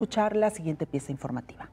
escuchar la siguiente pieza informativa.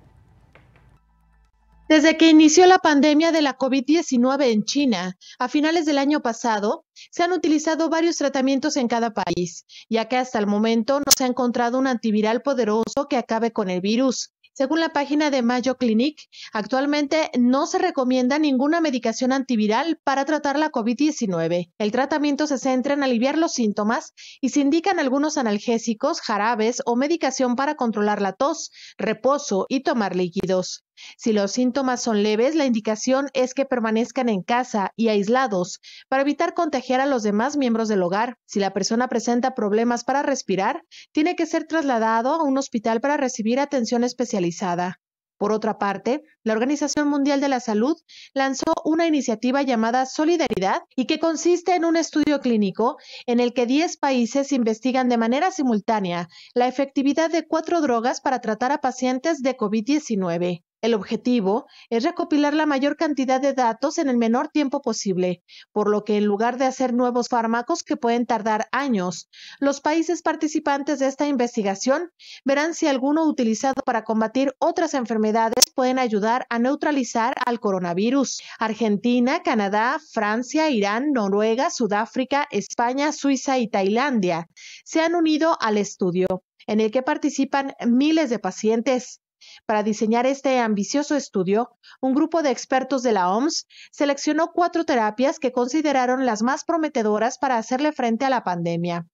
Desde que inició la pandemia de la COVID-19 en China, a finales del año pasado, se han utilizado varios tratamientos en cada país, ya que hasta el momento no se ha encontrado un antiviral poderoso que acabe con el virus. Según la página de Mayo Clinic, actualmente no se recomienda ninguna medicación antiviral para tratar la COVID-19. El tratamiento se centra en aliviar los síntomas y se indican algunos analgésicos, jarabes o medicación para controlar la tos, reposo y tomar líquidos. Si los síntomas son leves, la indicación es que permanezcan en casa y aislados para evitar contagiar a los demás miembros del hogar. Si la persona presenta problemas para respirar, tiene que ser trasladado a un hospital para recibir atención especializada. Por otra parte, la Organización Mundial de la Salud lanzó una iniciativa llamada Solidaridad y que consiste en un estudio clínico en el que 10 países investigan de manera simultánea la efectividad de cuatro drogas para tratar a pacientes de COVID-19. El objetivo es recopilar la mayor cantidad de datos en el menor tiempo posible, por lo que en lugar de hacer nuevos fármacos que pueden tardar años, los países participantes de esta investigación verán si alguno utilizado para combatir otras enfermedades pueden ayudar a neutralizar al coronavirus. Argentina, Canadá, Francia, Irán, Noruega, Sudáfrica, España, Suiza y Tailandia se han unido al estudio en el que participan miles de pacientes. Para diseñar este ambicioso estudio, un grupo de expertos de la OMS seleccionó cuatro terapias que consideraron las más prometedoras para hacerle frente a la pandemia.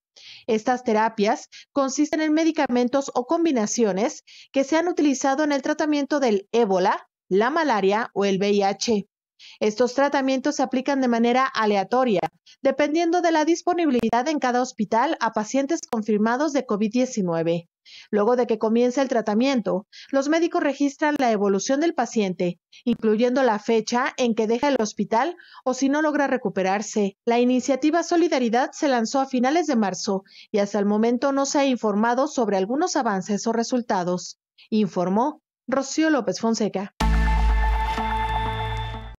Estas terapias consisten en medicamentos o combinaciones que se han utilizado en el tratamiento del ébola, la malaria o el VIH. Estos tratamientos se aplican de manera aleatoria, dependiendo de la disponibilidad en cada hospital a pacientes confirmados de COVID-19. Luego de que comience el tratamiento, los médicos registran la evolución del paciente, incluyendo la fecha en que deja el hospital o si no logra recuperarse. La iniciativa Solidaridad se lanzó a finales de marzo y hasta el momento no se ha informado sobre algunos avances o resultados, informó Rocío López Fonseca.